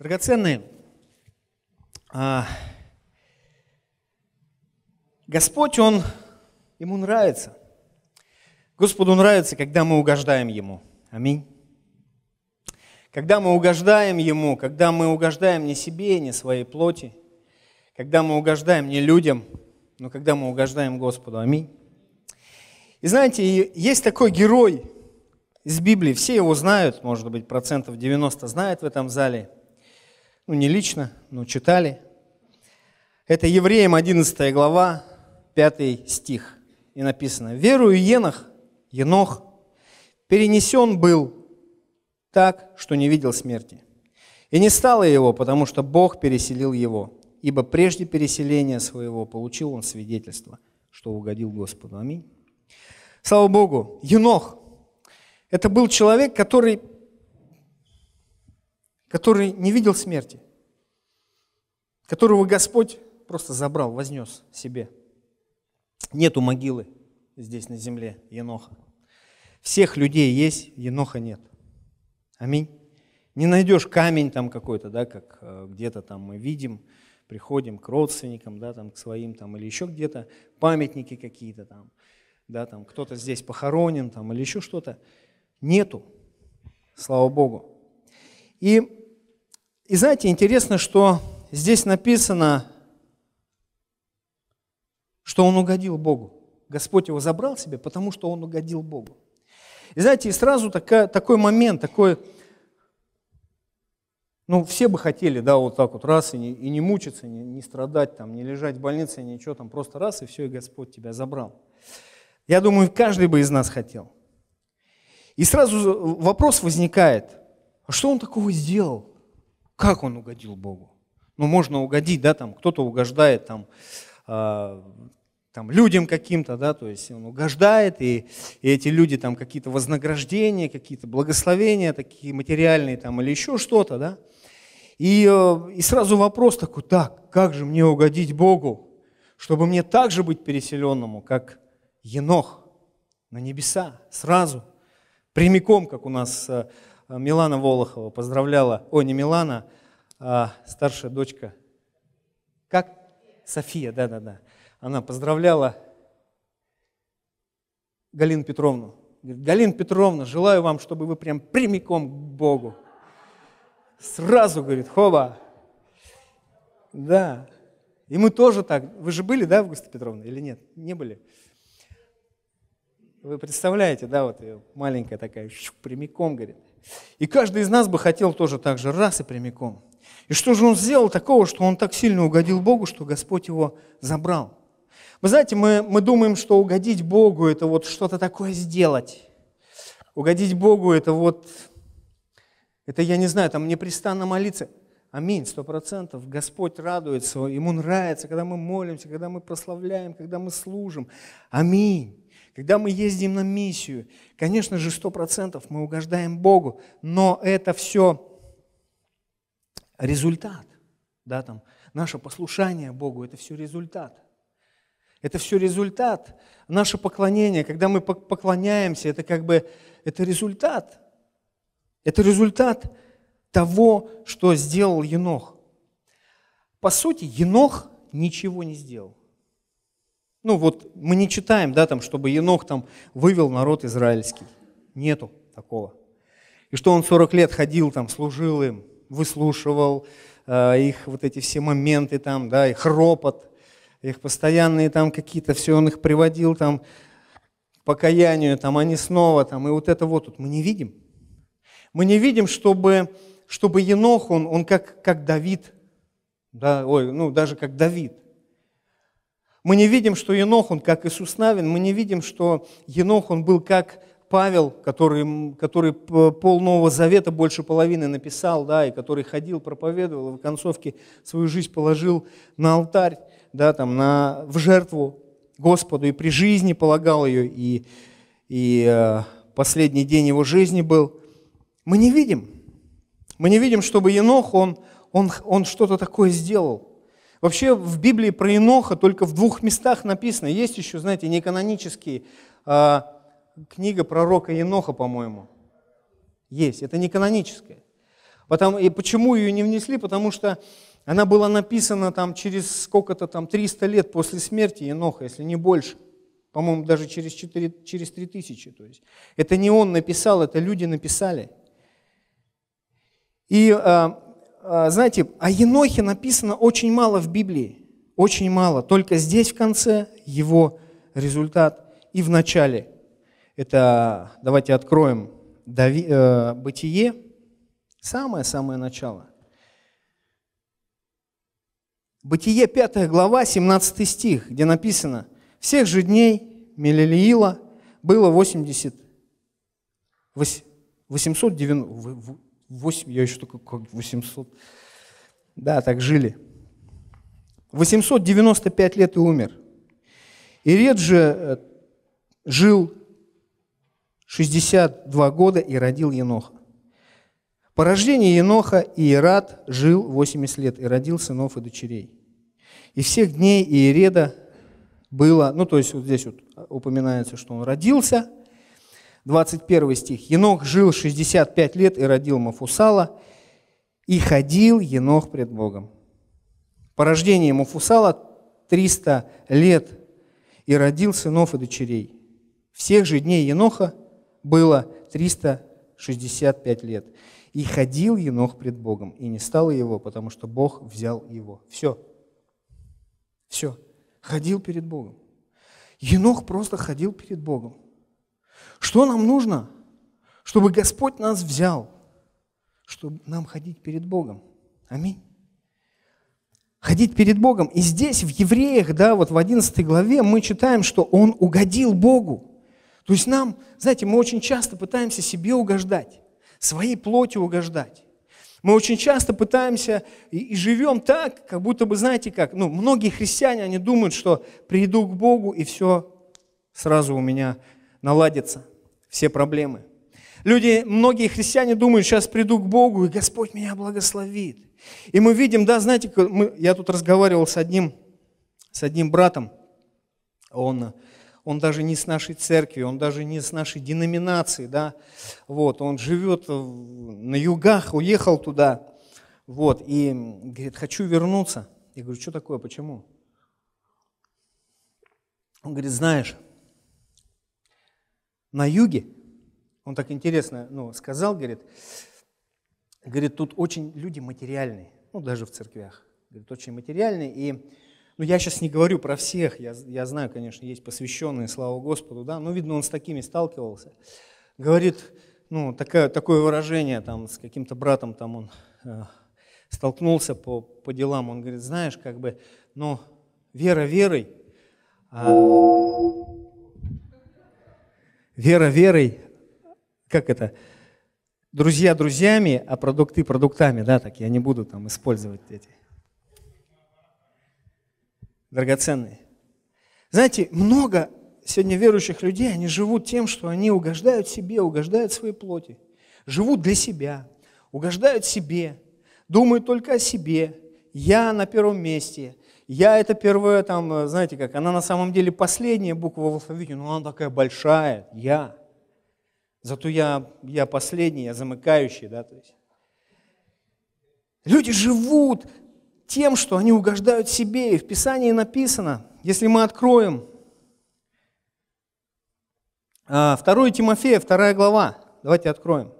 Драгоценные, а, Господь, Он, Ему нравится. Господу нравится, когда мы угождаем Ему. Аминь. Когда мы угождаем Ему, когда мы угождаем не себе, не своей плоти, когда мы угождаем не людям, но когда мы угождаем Господу. Аминь. И знаете, есть такой герой из Библии, все его знают, может быть, процентов 90 знают в этом зале – ну не лично, но читали. Это Евреям 11 глава, 5 стих. И написано, «Верую Енох, Енох, перенесен был так, что не видел смерти. И не стало его, потому что Бог переселил его, ибо прежде переселения своего получил он свидетельство, что угодил Господу». Аминь. Слава Богу, Енох – это был человек, который который не видел смерти, которого Господь просто забрал, вознес себе. Нету могилы здесь на земле Еноха. Всех людей есть, Еноха нет. Аминь. Не найдешь камень там какой-то, да, как э, где-то там мы видим, приходим к родственникам, да, там, к своим там, или еще где-то, памятники какие-то там, да, там кто-то здесь похоронен там, или еще что-то. Нету, слава Богу. И и знаете, интересно, что здесь написано, что он угодил Богу. Господь его забрал себе, потому что он угодил Богу. И знаете, и сразу такая, такой момент, такой, ну, все бы хотели, да, вот так вот, раз, и не, и не мучиться, не, не страдать, там, не лежать в больнице, ничего, там, просто раз, и все, и Господь тебя забрал. Я думаю, каждый бы из нас хотел. И сразу вопрос возникает, а что он такого сделал? Как он угодил Богу? Ну, можно угодить, да, там кто-то угождает там, э, там людям каким-то, да, то есть он угождает, и, и эти люди там какие-то вознаграждения, какие-то благословения такие материальные там или еще что-то, да. И, э, и сразу вопрос такой, так, как же мне угодить Богу, чтобы мне так же быть переселенному, как Енох на небеса, сразу, прямиком, как у нас э, а, Милана Волохова поздравляла, о, не Милана, а старшая дочка, как? София, да-да-да. Она поздравляла Галину Петровну. Говорит, Галина Петровна, желаю вам, чтобы вы прям прямиком к Богу. Сразу, говорит, хоба. Да. И мы тоже так. Вы же были, да, Августа Петровна, или нет? Не были? Вы представляете, да, вот ее маленькая такая, щук, прямиком, говорит. И каждый из нас бы хотел тоже так же, раз и прямиком. И что же он сделал такого, что он так сильно угодил Богу, что Господь его забрал? Вы знаете, мы, мы думаем, что угодить Богу – это вот что-то такое сделать. Угодить Богу – это вот, это я не знаю, там непрестанно молиться. Аминь, сто процентов. Господь радуется, Ему нравится, когда мы молимся, когда мы прославляем, когда мы служим. Аминь когда мы ездим на миссию, конечно же, сто процентов мы угождаем Богу, но это все результат. Да, там, наше послушание Богу – это все результат. Это все результат. Наше поклонение, когда мы поклоняемся, это как бы это результат. Это результат того, что сделал Енох. По сути, Енох ничего не сделал. Ну вот мы не читаем, да, там, чтобы Енох там вывел народ израильский. Нету такого. И что он 40 лет ходил там, служил им, выслушивал э, их вот эти все моменты там, да, их ропот, их постоянные там какие-то, все он их приводил там к покаянию, там они снова там, и вот это вот тут мы не видим. Мы не видим, чтобы, чтобы Енох, он, он как, как Давид, да, ой, ну даже как Давид – мы не видим, что Енох, он как Иисус Навин, мы не видим, что Енох, он был как Павел, который, который пол Нового Завета больше половины написал, да, и который ходил, проповедовал, и в концовке свою жизнь положил на алтарь, да, там, на, в жертву Господу, и при жизни полагал ее, и, и э, последний день его жизни был. Мы не видим. Мы не видим, чтобы Енох, он, он, он что-то такое сделал – Вообще в Библии про Иноха только в двух местах написано. Есть еще, знаете, неканонические э, а, книга пророка Иноха, по-моему. Есть, это неканоническая. Потому, и почему ее не внесли? Потому что она была написана там через сколько-то там 300 лет после смерти Иноха, если не больше. По-моему, даже через, 4, через 3000. То есть. Это не он написал, это люди написали. И а, а, знаете, о Енохе написано очень мало в Библии. Очень мало. Только здесь в конце его результат и в начале. Это, давайте откроем Дави, э, Бытие, самое-самое начало. Бытие 5 глава, 17 стих, где написано, «Всех же дней Мелелиила было 80, 890, 8, я еще только как 800. Да, так жили. 895 лет и умер. Иред же э, жил 62 года и родил Еноха. По рождении Еноха Иерат жил 80 лет и родил сынов и дочерей. И всех дней Иереда было, ну то есть вот здесь вот упоминается, что он родился – 21 стих. «Енох жил 65 лет и родил Мафусала, и ходил Енох пред Богом». По рождению Мафусала 300 лет и родил сынов и дочерей. Всех же дней Еноха было 365 лет. И ходил Енох пред Богом, и не стало его, потому что Бог взял его. Все. Все. Ходил перед Богом. Енох просто ходил перед Богом. Что нам нужно? Чтобы Господь нас взял, чтобы нам ходить перед Богом. Аминь. Ходить перед Богом. И здесь, в Евреях, да, вот в 11 главе мы читаем, что Он угодил Богу. То есть нам, знаете, мы очень часто пытаемся себе угождать, своей плоти угождать. Мы очень часто пытаемся и, и живем так, как будто бы, знаете как, ну, многие христиане, они думают, что приду к Богу, и все сразу у меня наладится все проблемы. Люди, многие христиане думают, сейчас приду к Богу, и Господь меня благословит. И мы видим, да, знаете, мы, я тут разговаривал с одним, с одним братом, он, он даже не с нашей церкви, он даже не с нашей деноминации, да, вот, он живет на югах, уехал туда, вот, и говорит, хочу вернуться. Я говорю, что такое, почему? Он говорит, знаешь, на юге, он так интересно ну, сказал, говорит, говорит, тут очень люди материальные, ну, даже в церквях, говорит, очень материальные, и ну, я сейчас не говорю про всех, я, я знаю, конечно, есть посвященные, слава Господу, да, но, видно, он с такими сталкивался. Говорит, ну, такое, такое выражение, там, с каким-то братом там он э, столкнулся по, по делам, он говорит, знаешь, как бы, ну, вера верой, а Вера верой, как это, друзья друзьями, а продукты продуктами, да, так я не буду там использовать эти драгоценные. Знаете, много сегодня верующих людей, они живут тем, что они угождают себе, угождают своей плоти, живут для себя, угождают себе, думают только о себе, я на первом месте, я это первое, там, э, знаете как, она на самом деле последняя буква в алфавите, но она такая большая, я. Зато я, я последний, я замыкающий, да, то есть. Люди живут тем, что они угождают себе, и в Писании написано, если мы откроем 2 а, Тимофея, 2 глава, давайте откроем.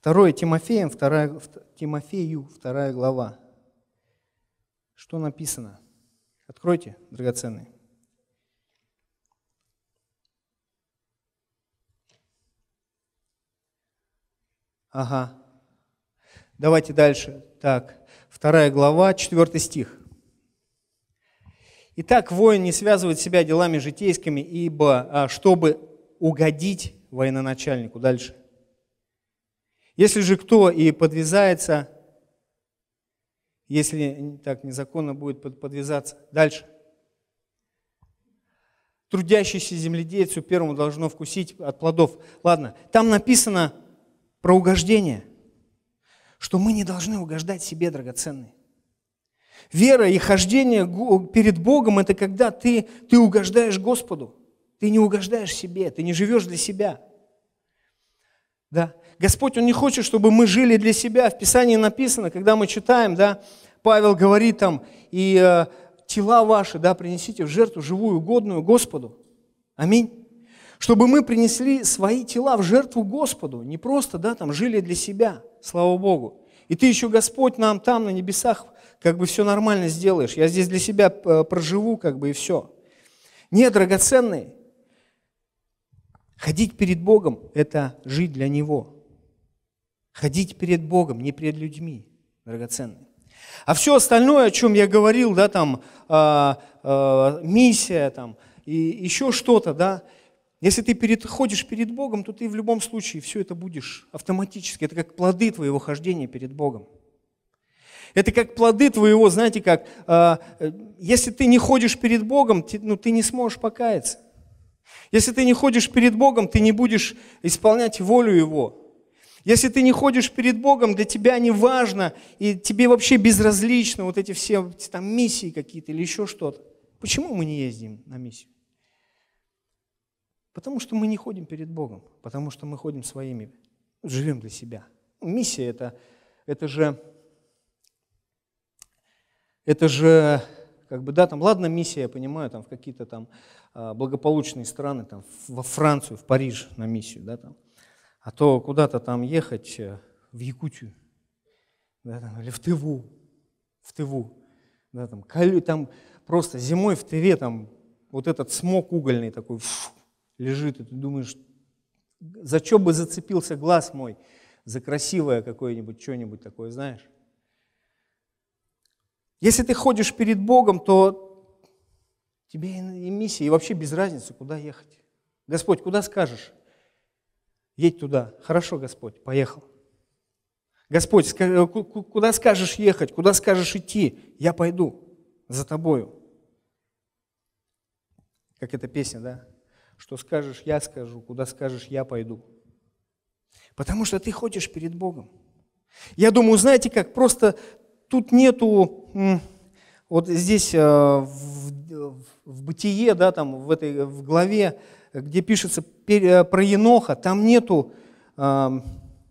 Второе Тимофеем, вторая Тимофею, вторая глава. Что написано? Откройте, драгоценные. Ага. Давайте дальше. Так, вторая глава, четвертый стих. Итак, воин не связывает себя делами житейскими, ибо а, чтобы угодить военачальнику. Дальше. Если же кто и подвязается, если так незаконно будет подвязаться, дальше. Трудящийся земледельцу первому должно вкусить от плодов. Ладно, там написано про угождение, что мы не должны угождать себе драгоценные. Вера и хождение перед Богом – это когда ты, ты угождаешь Господу, ты не угождаешь себе, ты не живешь для себя. Да, Господь, Он не хочет, чтобы мы жили для себя. В Писании написано, когда мы читаем, да, Павел говорит там, и э, тела ваши, да, принесите в жертву живую, угодную Господу. Аминь чтобы мы принесли свои тела в жертву Господу, не просто, да, там жили для себя, слава Богу. И ты еще, Господь, нам там, на небесах, как бы все нормально сделаешь. Я здесь для себя э, проживу, как бы, и все. Не, драгоценные, ходить перед Богом – это жить для Него. Ходить перед Богом, не перед людьми, драгоценный. А все остальное, о чем я говорил, да, там, э, э, миссия, там, и еще что-то, да, если ты переходишь перед Богом, то ты в любом случае все это будешь автоматически. Это как плоды твоего хождения перед Богом. Это как плоды твоего, знаете, как, а, э, если ты не ходишь перед Богом, ты, ну, ты не сможешь покаяться. Если ты не ходишь перед Богом, ты не будешь исполнять волю Его. Если ты не ходишь перед Богом, для тебя не важно, и тебе вообще безразлично вот эти все там миссии какие-то или еще что-то. Почему мы не ездим на миссию? Потому что мы не ходим перед Богом, потому что мы ходим своими, живем для себя. Миссия это, это же, это же, как бы, да, там, ладно, миссия, я понимаю, там, в какие-то там а, благополучные страны, там, во Францию, в Париж на миссию, да, там, а то куда-то там ехать э, в Якутию, да, там, или в Тыву, в Тыву, да, там, колю, там просто зимой в Тыве там вот этот смог угольный такой фу, лежит, и ты думаешь, за что бы зацепился глаз мой, за красивое какое-нибудь, что-нибудь такое, знаешь? Если ты ходишь перед Богом, то тебе и миссия, и вообще без разницы, куда ехать. Господь, куда скажешь? едь туда. Хорошо, Господь, поехал. Господь, э, куда скажешь ехать, куда скажешь идти, я пойду за тобою. Как эта песня, да? Что скажешь, я скажу, куда скажешь, я пойду. Потому что ты ходишь перед Богом. Я думаю, знаете как, просто тут нету, вот здесь э, в, в бытие, да, там в этой в главе где пишется э, про Еноха, там нету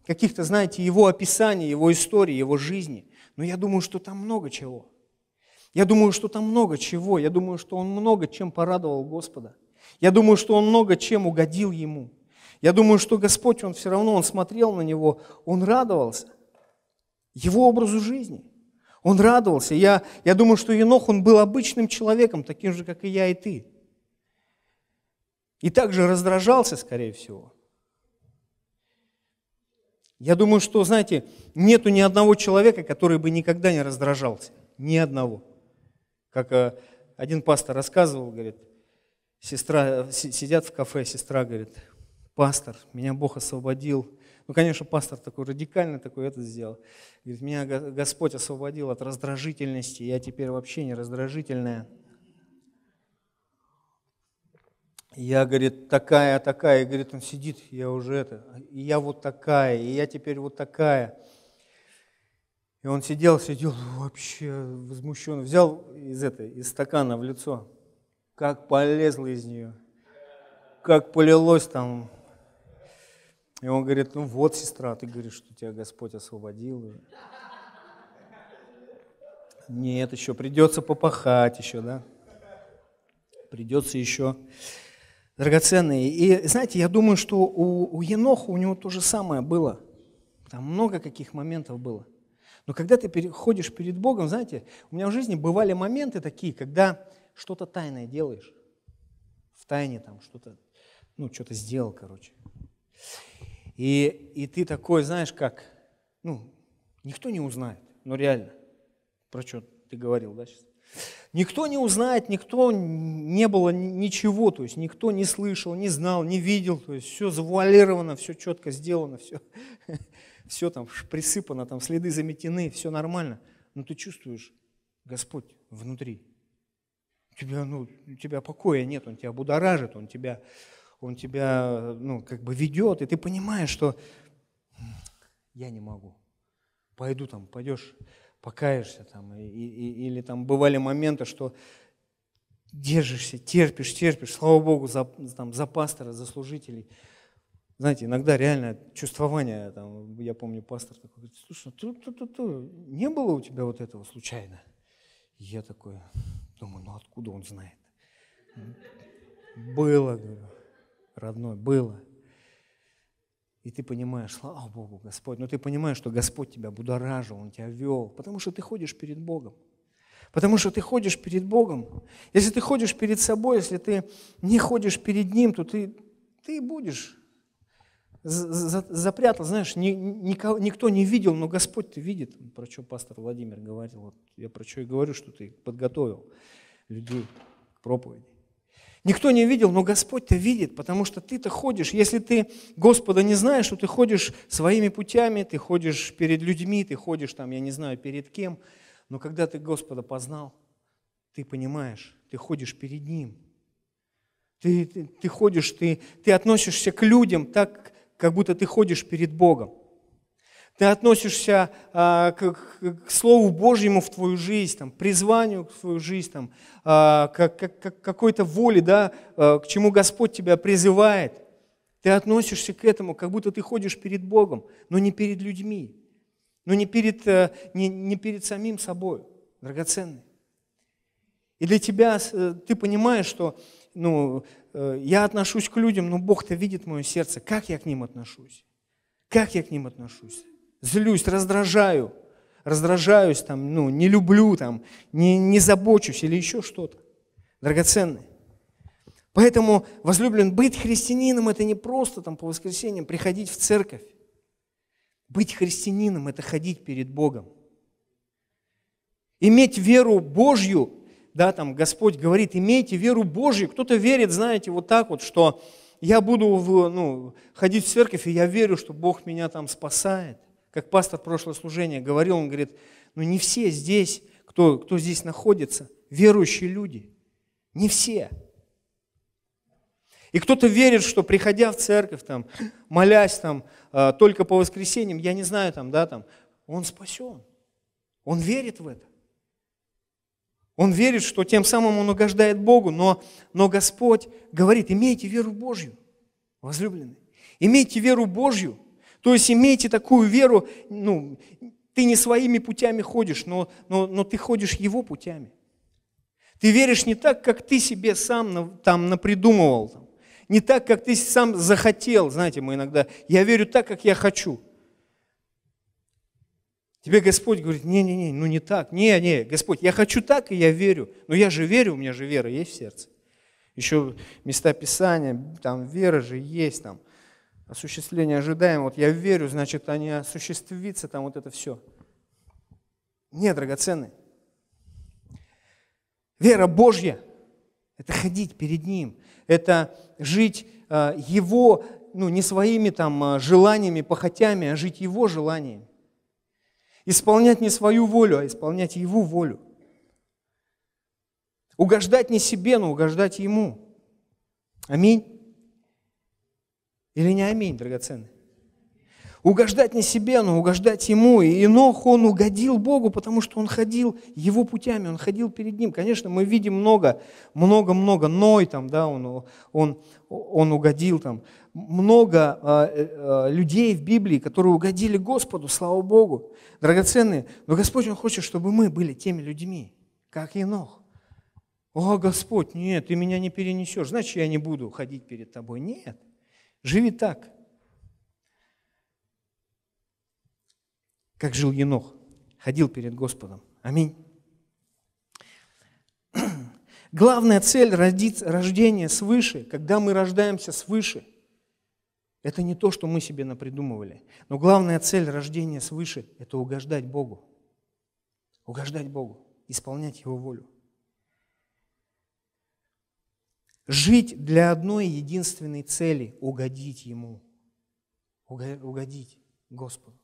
каких-то, знаете, его описаний, его истории, его жизни. Но я думаю, что там много чего. Я думаю, что там много чего. Я думаю, что он много чем порадовал Господа. Я думаю, что он много чем угодил ему. Я думаю, что Господь, он все равно, он смотрел на него, он радовался его образу жизни. Он радовался. Я, я думаю, что Енох, он был обычным человеком, таким же, как и я и ты. И также раздражался, скорее всего. Я думаю, что, знаете, нету ни одного человека, который бы никогда не раздражался. Ни одного. Как э, один пастор рассказывал, говорит, сестра, сидят в кафе, сестра говорит, пастор, меня Бог освободил. Ну, конечно, пастор такой радикальный, такой это сделал. Говорит, меня Господь освободил от раздражительности, я теперь вообще не раздражительная я, говорит, такая, такая, и, говорит, он сидит, я уже это, и я вот такая, и я теперь вот такая. И он сидел, сидел, вообще возмущен, взял из этой, из стакана в лицо, как полезло из нее, как полилось там. И он говорит, ну вот, сестра, ты говоришь, что тебя Господь освободил. Нет, еще придется попахать еще, да? Придется еще драгоценные. И знаете, я думаю, что у, у Еноха у него то же самое было. Там много каких моментов было. Но когда ты переходишь перед Богом, знаете, у меня в жизни бывали моменты такие, когда что-то тайное делаешь. В тайне там что-то, ну, что-то сделал, короче. И, и ты такой, знаешь, как, ну, никто не узнает, но ну, реально, про что ты говорил, да, сейчас? Никто не узнает, никто не было ничего, то есть никто не слышал, не знал, не видел, то есть все завуалировано, все четко сделано, все, все там присыпано, там следы заметены, все нормально. Но ты чувствуешь, Господь внутри. У тебя, ну, у тебя покоя нет, Он тебя будоражит, Он тебя, он тебя ну, как бы ведет, и ты понимаешь, что я не могу. Пойду там, пойдешь покаешься там, и, и, или там бывали моменты, что держишься, терпишь, терпишь, слава Богу, за, там, за пастора, за служителей. Знаете, иногда реально чувствование, там, я помню, пастор такой говорит, слушай, ту ну -ту -ту -ту, не было у тебя вот этого случайно? я такой думаю, ну откуда он знает? Было, говорю, родной, было. И ты понимаешь, слава Богу, Господь, но ты понимаешь, что Господь тебя будоражил, Он тебя вел, потому что ты ходишь перед Богом. Потому что ты ходишь перед Богом. Если ты ходишь перед собой, если ты не ходишь перед Ним, то ты, ты будешь запрятал, знаешь, ни, никого, никто не видел, но Господь ты видит. Про что пастор Владимир говорил, вот я про что и говорю, что ты подготовил людей к проповеди. Никто не видел, но Господь-то видит, потому что ты-то ходишь. Если ты Господа не знаешь, то ты ходишь своими путями, ты ходишь перед людьми, ты ходишь там, я не знаю, перед кем. Но когда ты Господа познал, ты понимаешь, ты ходишь перед Ним. Ты, ты, ты ходишь, ты, ты относишься к людям так, как будто ты ходишь перед Богом ты относишься а, к, к, к Слову Божьему в твою жизнь, там, призванию в твою жизнь, там, а, к, к, к какой-то воле, да, а, к чему Господь тебя призывает. Ты относишься к этому, как будто ты ходишь перед Богом, но не перед людьми, но не перед, а, не, не перед самим собой, драгоценный. И для тебя э, ты понимаешь, что ну, э, я отношусь к людям, но Бог-то видит мое сердце. Как я к ним отношусь? Как я к ним отношусь? злюсь, раздражаю, раздражаюсь, там, ну, не люблю, там, не, не забочусь или еще что-то. Драгоценное. Поэтому, возлюблен, быть христианином – это не просто там, по воскресеньям приходить в церковь. Быть христианином – это ходить перед Богом. Иметь веру Божью, да, там Господь говорит, имейте веру Божью. Кто-то верит, знаете, вот так вот, что я буду в, ну, ходить в церковь, и я верю, что Бог меня там спасает как пастор прошлого служения говорил, он говорит, ну не все здесь, кто, кто здесь находится, верующие люди. Не все. И кто-то верит, что приходя в церковь, там, молясь там, а, только по воскресеньям, я не знаю, там, да, там, он спасен. Он верит в это. Он верит, что тем самым он угождает Богу, но, но Господь говорит, имейте веру Божью, возлюбленные. Имейте веру Божью, то есть имейте такую веру, ну, ты не своими путями ходишь, но, но, но ты ходишь его путями. Ты веришь не так, как ты себе сам там напридумывал, не так, как ты сам захотел. Знаете, мы иногда, я верю так, как я хочу. Тебе Господь говорит, не-не-не, ну не так, не-не, Господь, я хочу так, и я верю. Но я же верю, у меня же вера есть в сердце. Еще места Писания, там вера же есть, там осуществление ожидаем Вот я верю, значит, они не осуществится там вот это все. Нет, драгоценный. Вера Божья – это ходить перед Ним, это жить э, Его, ну, не своими там э, желаниями, похотями, а жить Его желаниями. Исполнять не свою волю, а исполнять Его волю. Угождать не себе, но угождать Ему. Аминь. Или не аминь, драгоценный? Угождать не себе, но угождать ему. И Инох, он угодил Богу, потому что он ходил его путями, он ходил перед ним. Конечно, мы видим много, много-много. Ной там, да, он, он, он угодил там. Много а, э, э, людей в Библии, которые угодили Господу, слава Богу, драгоценные. Но Господь, Он хочет, чтобы мы были теми людьми, как Инох. О, Господь, нет, ты меня не перенесешь, значит, я не буду ходить перед тобой. Нет. Живи так, как жил Енох, ходил перед Господом. Аминь. Главная цель рождения свыше, когда мы рождаемся свыше, это не то, что мы себе напридумывали. Но главная цель рождения свыше – это угождать Богу. Угождать Богу, исполнять Его волю. Жить для одной единственной цели – угодить Ему, угодить Господу.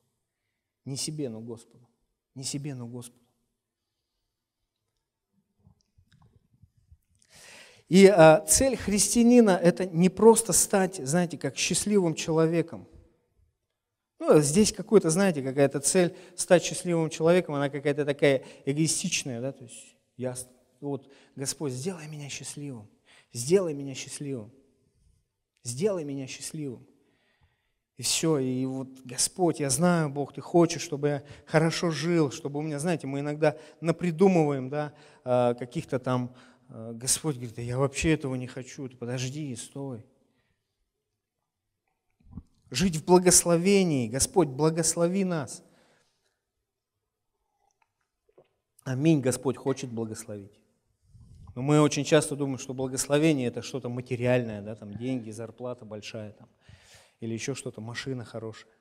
Не себе, но Господу. Не себе, но Господу. И а, цель христианина – это не просто стать, знаете, как счастливым человеком. Ну, здесь какой-то, знаете, какая-то цель стать счастливым человеком, она какая-то такая эгоистичная, да, то есть я, Вот, Господь, сделай меня счастливым сделай меня счастливым, сделай меня счастливым. И все, и вот, Господь, я знаю, Бог, Ты хочешь, чтобы я хорошо жил, чтобы у меня, знаете, мы иногда напридумываем, да, а, каких-то там, а, Господь говорит, да я вообще этого не хочу, ты подожди, стой. Жить в благословении, Господь, благослови нас. Аминь, Господь хочет благословить. Но ну, мы очень часто думаем, что благословение – это что-то материальное, да, там деньги, зарплата большая, там, или еще что-то, машина хорошая.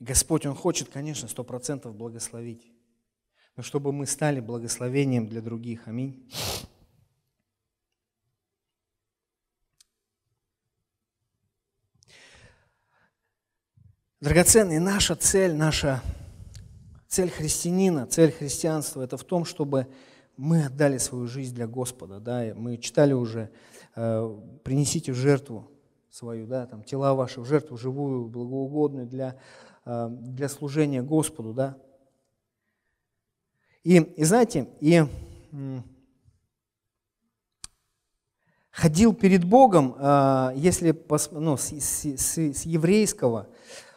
Господь, Он хочет, конечно, сто процентов благословить, но чтобы мы стали благословением для других. Аминь. Драгоценный, наша цель, наша цель христианина, цель христианства – это в том, чтобы мы отдали свою жизнь для Господа, да, мы читали уже, э, принесите в жертву свою, да, там, тела ваши в жертву живую, благоугодную для, э, для служения Господу, да. И, и знаете, и э, ходил перед Богом, э, если пос, ну, с, с, с, с еврейского,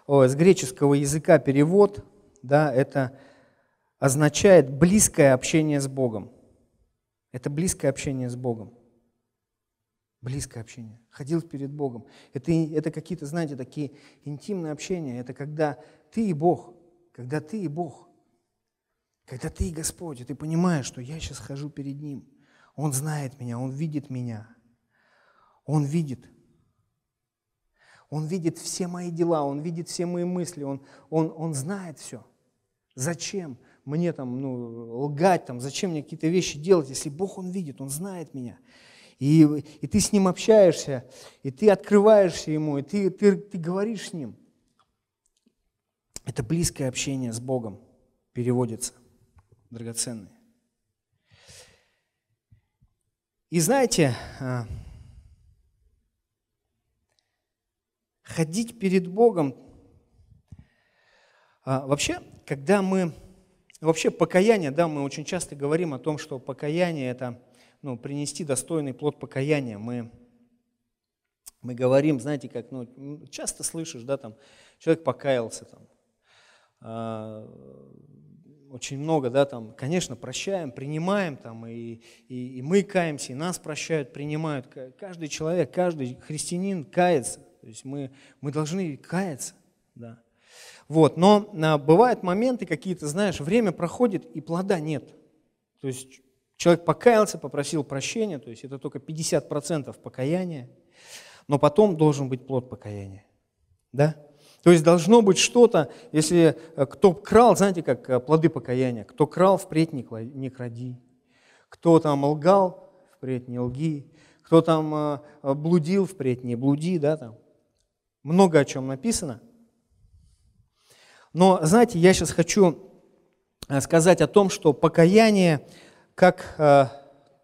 о, с греческого языка перевод, да, это – означает близкое общение с Богом. Это близкое общение с Богом. Близкое общение. Ходил перед Богом. Это, это какие-то, знаете, такие интимные общения. Это когда ты и Бог. Когда ты и Бог. Когда ты и Господь. И ты понимаешь, что я сейчас хожу перед Ним. Он знает меня, Он видит меня. Он видит. Он видит все мои дела, Он видит все мои мысли, Он, он, он знает все. Зачем? мне там, ну, лгать, там, зачем мне какие-то вещи делать, если Бог, Он видит, Он знает меня. И, и ты с Ним общаешься, и ты открываешься Ему, и ты, ты, ты говоришь с Ним. Это близкое общение с Богом переводится, драгоценное. И знаете, а, ходить перед Богом. А, вообще, когда мы Вообще покаяние, да, мы очень часто говорим о том, что покаяние – это ну, принести достойный плод покаяния. Мы, мы говорим, знаете, как ну, часто слышишь, да, там, человек покаялся, там, а, очень много, да, там, конечно, прощаем, принимаем, там, и, и, и мы каемся, и нас прощают, принимают. Каждый человек, каждый христианин кается. То есть мы, мы должны каяться, да. Вот. Но а, бывают моменты какие-то, знаешь, время проходит, и плода нет. То есть человек покаялся, попросил прощения, то есть это только 50% покаяния, но потом должен быть плод покаяния. Да? То есть должно быть что-то, если э, кто крал, знаете, как э, плоды покаяния, кто крал, впредь не кради, кто там лгал, впредь не лги, кто там э, блудил, впредь не блуди, да, там. Много о чем написано – но, знаете, я сейчас хочу э, сказать о том, что покаяние как э,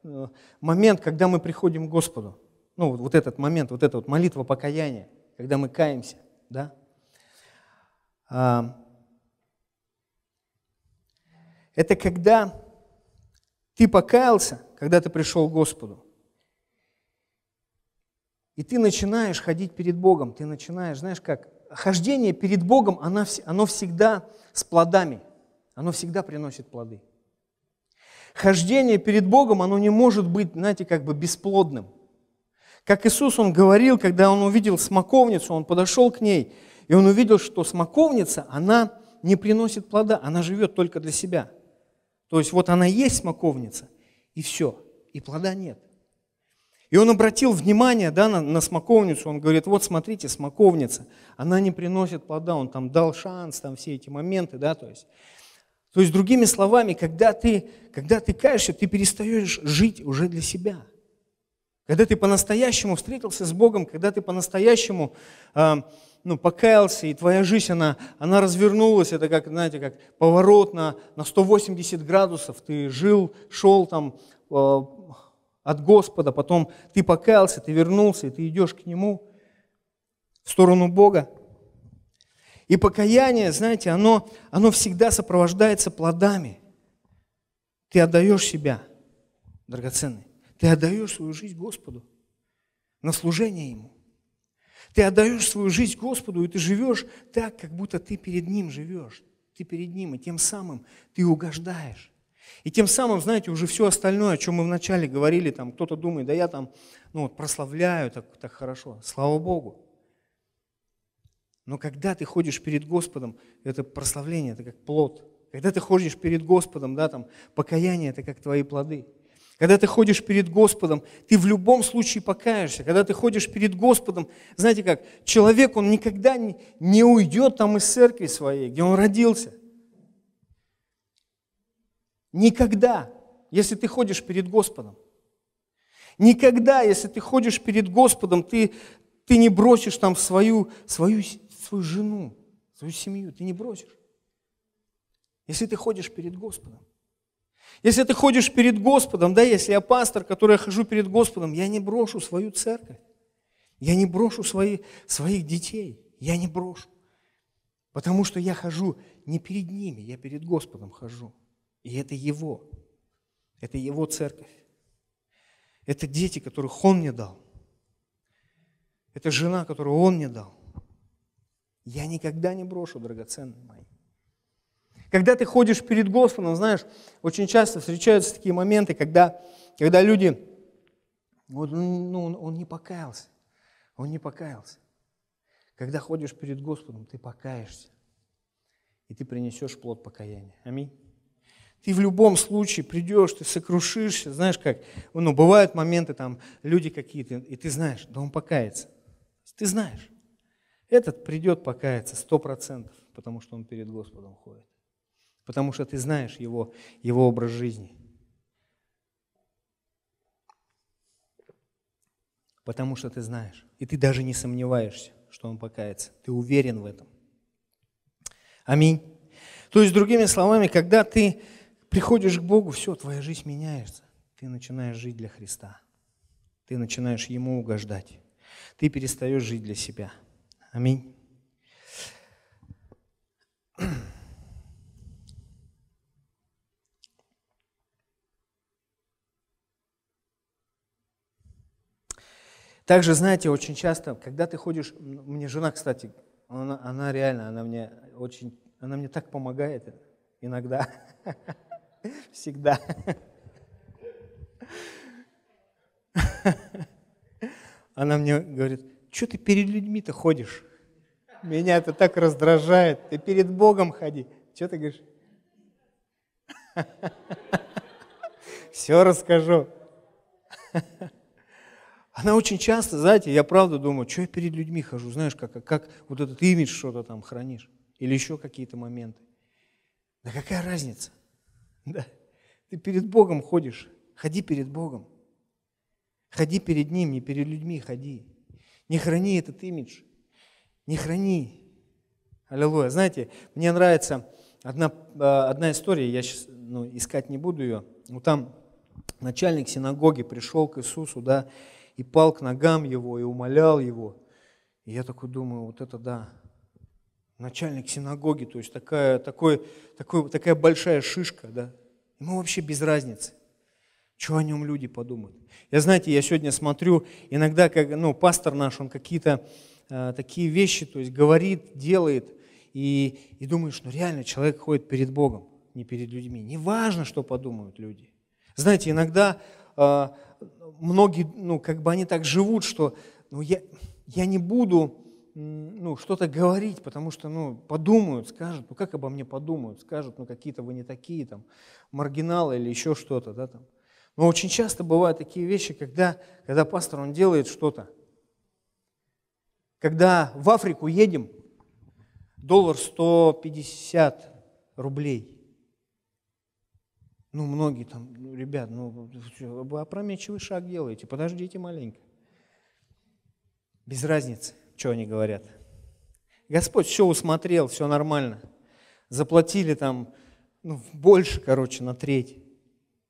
э, момент, когда мы приходим к Господу. Ну, вот этот момент, вот эта вот молитва покаяния, когда мы каемся, да? А, это когда ты покаялся, когда ты пришел к Господу. И ты начинаешь ходить перед Богом, ты начинаешь, знаешь как, хождение перед Богом, оно, оно всегда с плодами, оно всегда приносит плоды. Хождение перед Богом, оно не может быть, знаете, как бы бесплодным. Как Иисус, Он говорил, когда Он увидел смоковницу, Он подошел к ней, и Он увидел, что смоковница, она не приносит плода, она живет только для себя. То есть вот она есть смоковница, и все, и плода нет. И он обратил внимание да, на, на смоковницу, он говорит, вот смотрите, смоковница, она не приносит плода, он там дал шанс, там все эти моменты, да, то есть. То есть, другими словами, когда ты, когда ты каешься, ты перестаешь жить уже для себя. Когда ты по-настоящему встретился с Богом, когда ты по-настоящему э, ну, покаялся, и твоя жизнь, она, она развернулась, это как, знаете, как поворот на, на 180 градусов, ты жил, шел там, а, от Господа, потом ты покаялся, ты вернулся, и ты идешь к Нему, в сторону Бога. И покаяние, знаете, оно, оно всегда сопровождается плодами. Ты отдаешь себя, драгоценный. Ты отдаешь свою жизнь Господу на служение Ему. Ты отдаешь свою жизнь Господу, и ты живешь так, как будто ты перед Ним живешь. Ты перед Ним, и тем самым ты угождаешь. И тем самым, знаете, уже все остальное, о чем мы вначале говорили, там кто-то думает, да я там ну, вот, прославляю так, так хорошо, слава Богу. Но когда ты ходишь перед Господом, это прославление, это как плод. Когда ты ходишь перед Господом, да, там покаяние, это как твои плоды. Когда ты ходишь перед Господом, ты в любом случае покаешься. Когда ты ходишь перед Господом, знаете как, человек, он никогда не, не уйдет там из церкви своей, где он родился – Никогда, если ты ходишь перед Господом. Никогда, если ты ходишь перед Господом, ты, ты не бросишь там свою, свою, свою жену, свою семью, ты не бросишь. Если ты ходишь перед Господом. Если ты ходишь перед Господом, да, если я пастор, который я хожу перед Господом, я не брошу свою церковь. Я не брошу свои, своих детей. Я не брошу. Потому что я хожу не перед ними, я перед Господом хожу. И это Его. Это Его церковь. Это дети, которых Он мне дал. Это жена, которую Он мне дал. Я никогда не брошу, драгоценные мои. Когда ты ходишь перед Господом, знаешь, очень часто встречаются такие моменты, когда, когда люди, вот, ну, ну он, он не покаялся, он не покаялся. Когда ходишь перед Господом, ты покаешься, и ты принесешь плод покаяния. Аминь. Ты в любом случае придешь, ты сокрушишься. Знаешь, как, ну, бывают моменты, там, люди какие-то, и ты знаешь, да он покается. Ты знаешь. Этот придет покаяться сто процентов, потому что он перед Господом ходит. Потому что ты знаешь его, его образ жизни. Потому что ты знаешь. И ты даже не сомневаешься, что он покается. Ты уверен в этом. Аминь. То есть, другими словами, когда ты приходишь к Богу, все, твоя жизнь меняется. Ты начинаешь жить для Христа. Ты начинаешь Ему угождать. Ты перестаешь жить для себя. Аминь. Также, знаете, очень часто, когда ты ходишь, мне жена, кстати, она, она реально, она мне очень, она мне так помогает иногда. Всегда. Она мне говорит, что ты перед людьми-то ходишь? Меня это так раздражает. Ты перед Богом ходи. Что ты говоришь? Все расскажу. Она очень часто, знаете, я правда думаю, что я перед людьми хожу, знаешь, как, как вот этот имидж что-то там хранишь, или еще какие-то моменты. Да какая разница? Да. Ты перед Богом ходишь. Ходи перед Богом. Ходи перед Ним, не перед людьми ходи. Не храни этот имидж. Не храни. Аллилуйя. Знаете, мне нравится одна, а, одна история, я сейчас ну, искать не буду ее. Но ну, там начальник синагоги пришел к Иисусу, да, и пал к ногам его, и умолял его. И я такой думаю, вот это да, начальник синагоги, то есть такая, такой, такой, такая большая шишка, да. Ему вообще без разницы. Что о нем люди подумают? Я, знаете, я сегодня смотрю, иногда, как, ну, пастор наш, он какие-то э, такие вещи, то есть говорит, делает, и, и думаешь, ну реально человек ходит перед Богом, не перед людьми. Не важно, что подумают люди. Знаете, иногда э, многие, ну, как бы они так живут, что, ну, я, я не буду ну, что-то говорить, потому что, ну, подумают, скажут, ну, как обо мне подумают, скажут, ну, какие-то вы не такие, там, маргиналы или еще что-то, да, там. Но очень часто бывают такие вещи, когда, когда пастор, он делает что-то. Когда в Африку едем, доллар 150 рублей – ну, многие там, ну, ребят, ну, вы опрометчивый шаг делаете, подождите маленько. Без разницы что они говорят. Господь все усмотрел, все нормально. Заплатили там ну, больше, короче, на треть,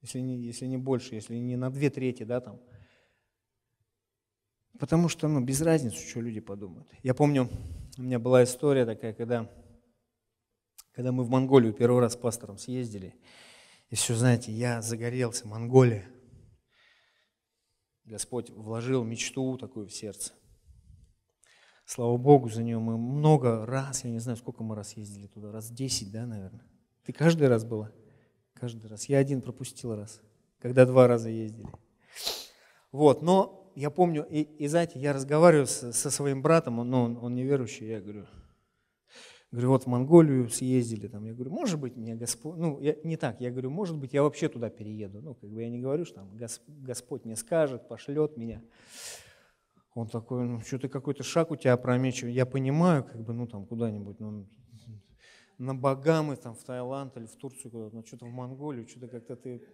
если не, если не больше, если не на две трети, да, там. Потому что, ну, без разницы, что люди подумают. Я помню, у меня была история такая, когда, когда мы в Монголию первый раз с пастором съездили. И все, знаете, я загорелся, Монголия. Господь вложил мечту такую в сердце – Слава Богу за нее. Мы много раз, я не знаю, сколько мы раз ездили туда, раз 10, да, наверное. Ты каждый раз была? Каждый раз. Я один пропустил раз, когда два раза ездили. Вот, но я помню, и, и знаете, я разговариваю с, со своим братом, но ну, он, он неверующий, я говорю, говорю, вот в Монголию съездили, там, я говорю, может быть, меня Господь, ну, я, не так, я говорю, может быть, я вообще туда перееду, ну, как бы я не говорю, что там Господь мне скажет, пошлет меня, он такой, ну что ты какой-то шаг у тебя опрометчивый. Я понимаю, как бы, ну там куда-нибудь, ну, на Багамы, там, в Таиланд или в Турцию куда-то, но ну, что-то в Монголию, что-то как-то ты,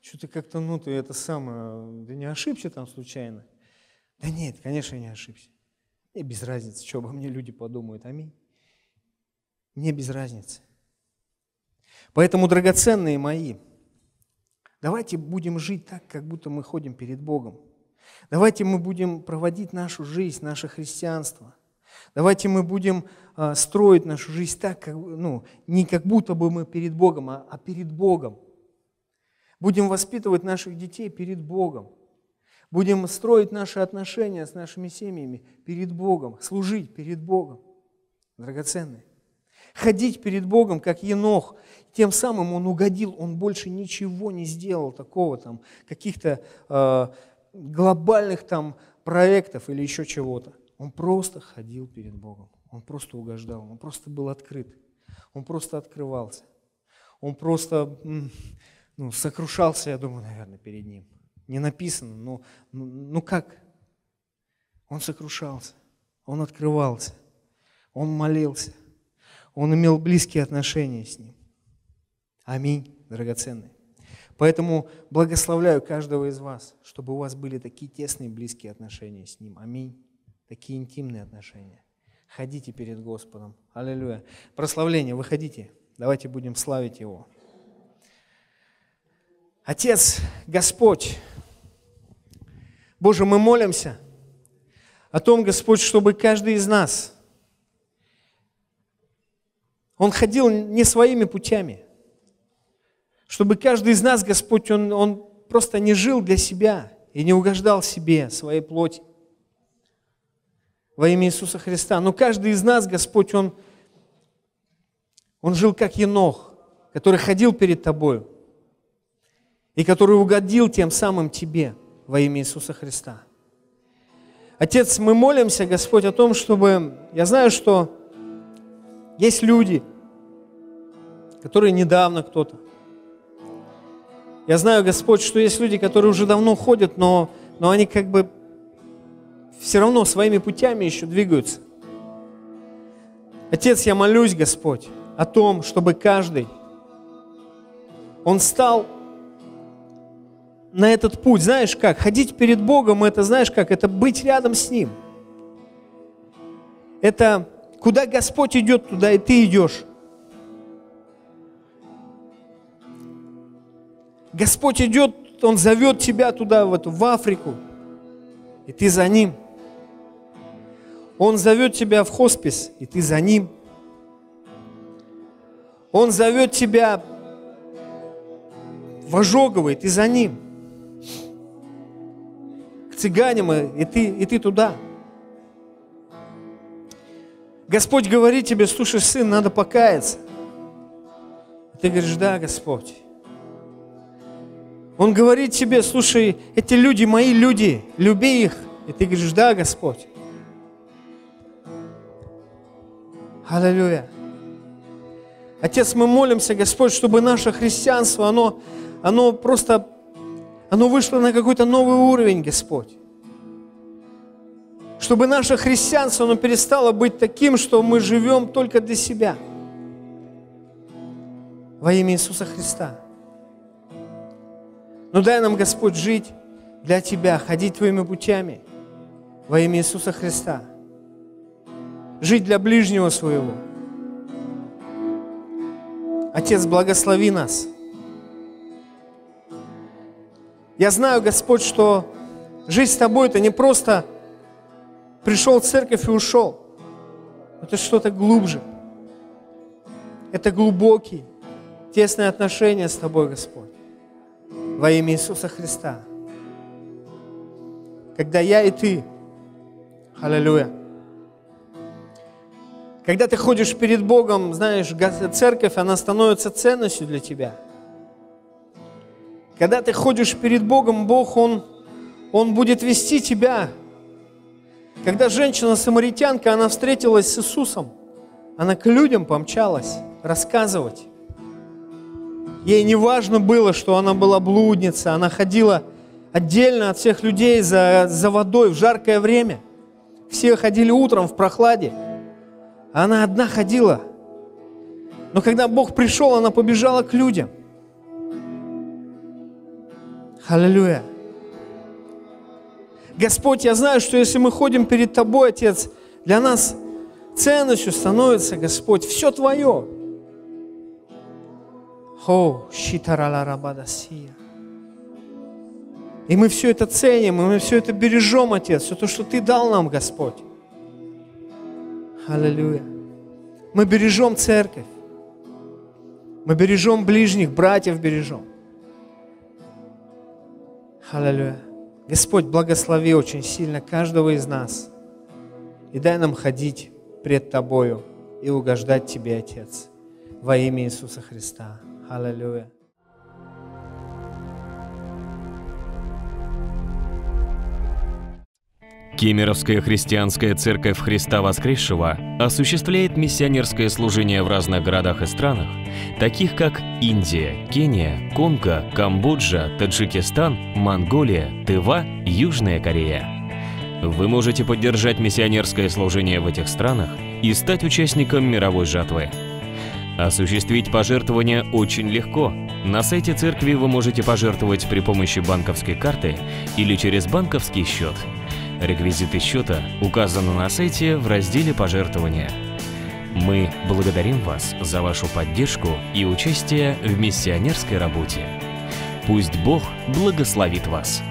что-то как-то, ну ты это самое, да не ошибся там случайно. Да нет, конечно, я не ошибся. Мне без разницы, что обо мне люди подумают, аминь. Мне без разницы. Поэтому, драгоценные мои, давайте будем жить так, как будто мы ходим перед Богом. Давайте мы будем проводить нашу жизнь, наше христианство. Давайте мы будем а, строить нашу жизнь так, как, ну, не как будто бы мы перед Богом, а, а перед Богом. Будем воспитывать наших детей перед Богом. Будем строить наши отношения с нашими семьями перед Богом, служить перед Богом, драгоценные. Ходить перед Богом, как Енох. Тем самым он угодил, он больше ничего не сделал такого там, каких-то а, глобальных там проектов или еще чего-то. Он просто ходил перед Богом. Он просто угождал. Он просто был открыт. Он просто открывался. Он просто ну, сокрушался, я думаю, наверное, перед ним. Не написано, но ну, ну как? Он сокрушался. Он открывался. Он молился. Он имел близкие отношения с ним. Аминь, драгоценный. Поэтому благословляю каждого из вас, чтобы у вас были такие тесные, близкие отношения с Ним. Аминь. Такие интимные отношения. Ходите перед Господом. Аллилуйя. Прославление, выходите. Давайте будем славить Его. Отец, Господь, Боже, мы молимся о том, Господь, чтобы каждый из нас, он ходил не своими путями – чтобы каждый из нас, Господь, он, он просто не жил для себя и не угождал себе, своей плоти. Во имя Иисуса Христа. Но каждый из нас, Господь, он, он жил как Енох, который ходил перед Тобой и который угодил тем самым тебе во имя Иисуса Христа. Отец, мы молимся, Господь, о том, чтобы... Я знаю, что есть люди, которые недавно кто-то, я знаю, Господь, что есть люди, которые уже давно ходят, но, но они как бы все равно своими путями еще двигаются. Отец, я молюсь, Господь, о том, чтобы каждый, он стал на этот путь, знаешь как, ходить перед Богом, это знаешь как, это быть рядом с Ним. Это куда Господь идет, туда и ты идешь. Господь идет, Он зовет тебя туда, в, эту, в Африку, и ты за Ним. Он зовет тебя в хоспис, и ты за Ним. Он зовет тебя в ожоговый, ты за Ним. К цыганям, и ты, и ты туда. Господь говорит тебе, слушай, сын, надо покаяться. ты говоришь, да, Господь. Он говорит тебе, слушай, эти люди мои люди, люби их. И ты говоришь, да, Господь. Аллилуйя. Отец, мы молимся, Господь, чтобы наше христианство, оно, оно просто, оно вышло на какой-то новый уровень, Господь. Чтобы наше христианство, оно перестало быть таким, что мы живем только для себя. Во имя Иисуса Христа. Но ну дай нам, Господь, жить для Тебя, ходить Твоими путями во имя Иисуса Христа. Жить для ближнего своего. Отец, благослови нас. Я знаю, Господь, что жизнь с Тобой – это не просто пришел в церковь и ушел. Это что-то глубже. Это глубокие, тесные отношения с Тобой, Господь во имя Иисуса Христа. Когда я и ты, аллилуйя, когда ты ходишь перед Богом, знаешь, церковь, она становится ценностью для тебя. Когда ты ходишь перед Богом, Бог, Он, он будет вести тебя. Когда женщина-самаритянка, она встретилась с Иисусом, она к людям помчалась рассказывать. Ей не важно было, что она была блудница, она ходила отдельно от всех людей за, за водой в жаркое время. Все ходили утром в прохладе. А она одна ходила. Но когда Бог пришел, она побежала к людям. Аллилуйя. Господь, я знаю, что если мы ходим перед Тобой, Отец, для нас ценностью становится, Господь, все Твое. Хоу, щитараларабадасия. И мы все это ценим, и мы все это бережем, Отец, все то, что Ты дал нам, Господь. Аллилуйя. Мы бережем церковь. Мы бережем ближних, братьев бережем. Аллилуйя. Господь, благослови очень сильно каждого из нас. И дай нам ходить пред Тобою и угождать Тебе, Отец, во имя Иисуса Христа. Аллилуйя. Кемеровская христианская церковь Христа Воскресшего осуществляет миссионерское служение в разных городах и странах, таких как Индия, Кения, Конго, Камбоджа, Таджикистан, Монголия, Тыва, Южная Корея. Вы можете поддержать миссионерское служение в этих странах и стать участником мировой жатвы – Осуществить пожертвование очень легко. На сайте церкви вы можете пожертвовать при помощи банковской карты или через банковский счет. Реквизиты счета указаны на сайте в разделе «Пожертвования». Мы благодарим вас за вашу поддержку и участие в миссионерской работе. Пусть Бог благословит вас!